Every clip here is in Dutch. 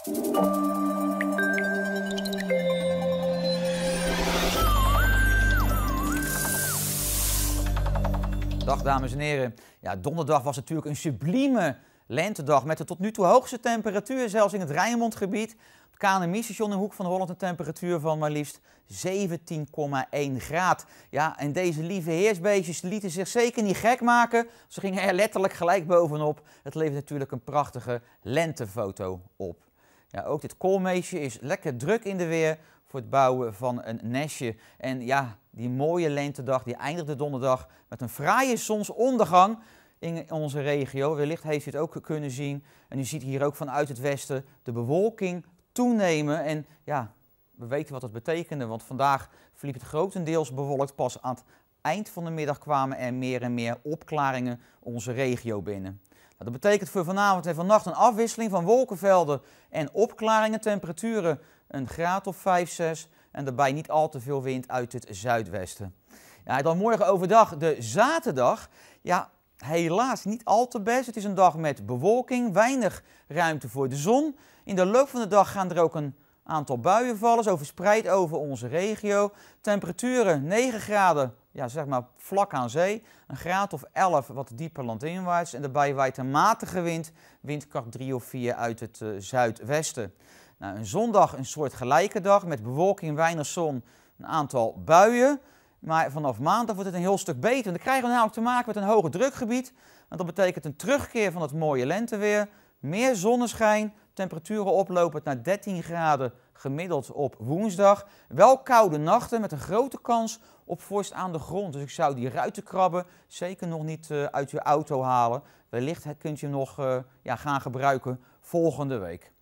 Dag dames en heren. Ja, donderdag was natuurlijk een sublieme lentedag met de tot nu toe hoogste temperatuur, zelfs in het Rijnmondgebied. Op KNMI-station in Hoek van Holland een temperatuur van maar liefst 17,1 graad. Ja, en deze lieve heersbeestjes lieten zich zeker niet gek maken. Ze gingen er letterlijk gelijk bovenop. Het levert natuurlijk een prachtige lentefoto op. Ja, ook dit koolmeesje is lekker druk in de weer voor het bouwen van een nestje. En ja, die mooie lentedag die eindigde donderdag met een fraaie zonsondergang in onze regio. Wellicht heeft u het ook kunnen zien. En u ziet hier ook vanuit het westen de bewolking toenemen. En ja, we weten wat dat betekende, want vandaag verliep het grotendeels bewolkt. Pas aan het eind van de middag kwamen er meer en meer opklaringen onze regio binnen. Nou, dat betekent voor vanavond en vannacht een afwisseling van wolkenvelden en opklaringen. Temperaturen een graad of 5, 6 en daarbij niet al te veel wind uit het zuidwesten. Ja, dan morgen overdag de zaterdag. Ja, helaas niet al te best. Het is een dag met bewolking, weinig ruimte voor de zon. In de loop van de dag gaan er ook een aantal buien vallen, zo verspreid over onze regio. Temperaturen 9 graden ja, zeg maar vlak aan zee. Een graad of 11 wat dieper landinwaarts. En daarbij waait een matige wind, windkracht 3 of 4 uit het eh, zuidwesten. Nou, een zondag een soort gelijke dag met bewolking, weinig zon, een aantal buien. Maar vanaf maandag wordt het een heel stuk beter. En dan krijgen we namelijk te maken met een hoger drukgebied. Want dat betekent een terugkeer van het mooie lenteweer. Meer zonneschijn, temperaturen oplopend naar 13 graden gemiddeld op woensdag. Wel koude nachten met een grote kans op vorst aan de grond. Dus ik zou die ruitenkrabben zeker nog niet eh, uit je auto halen. Wellicht kunt je hem nog eh, ja, gaan gebruiken volgende week.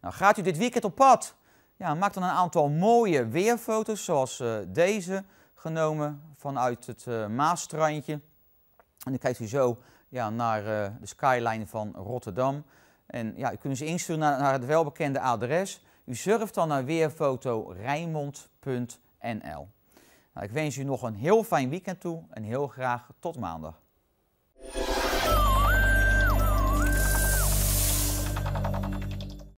Nou, gaat u dit weekend op pad? Ja, maak dan een aantal mooie weerfoto's zoals eh, deze genomen vanuit het Maasstrandje. En dan kijkt u zo ja, naar de skyline van Rotterdam. En ja, u kunt ze insturen naar het welbekende adres u surft dan naar weerfoto.rijmond.nl. Nou, ik wens u nog een heel fijn weekend toe en heel graag tot maandag.